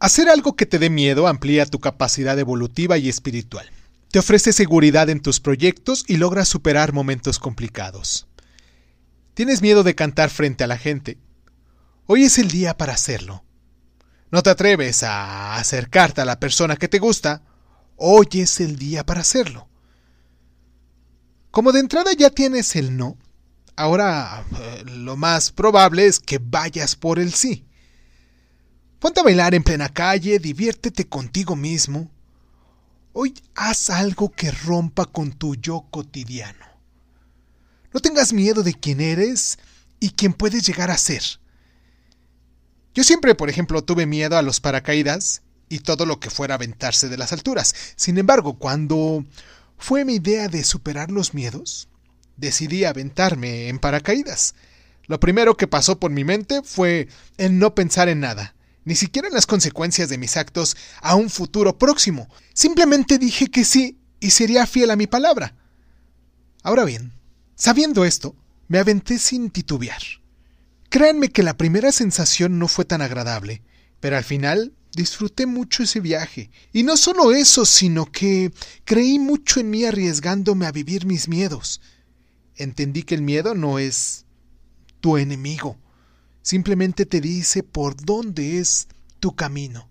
Hacer algo que te dé miedo amplía tu capacidad evolutiva y espiritual. Te ofrece seguridad en tus proyectos y logras superar momentos complicados. Tienes miedo de cantar frente a la gente. Hoy es el día para hacerlo. No te atreves a acercarte a la persona que te gusta. Hoy es el día para hacerlo. Como de entrada ya tienes el no, ahora eh, lo más probable es que vayas por el sí. Ponte a bailar en plena calle, diviértete contigo mismo. Hoy haz algo que rompa con tu yo cotidiano. No tengas miedo de quién eres y quién puedes llegar a ser. Yo siempre, por ejemplo, tuve miedo a los paracaídas y todo lo que fuera aventarse de las alturas. Sin embargo, cuando fue mi idea de superar los miedos, decidí aventarme en paracaídas. Lo primero que pasó por mi mente fue el no pensar en nada ni siquiera las consecuencias de mis actos a un futuro próximo. Simplemente dije que sí y sería fiel a mi palabra. Ahora bien, sabiendo esto, me aventé sin titubear. Créanme que la primera sensación no fue tan agradable, pero al final disfruté mucho ese viaje. Y no solo eso, sino que creí mucho en mí arriesgándome a vivir mis miedos. Entendí que el miedo no es tu enemigo Simplemente te dice por dónde es tu camino.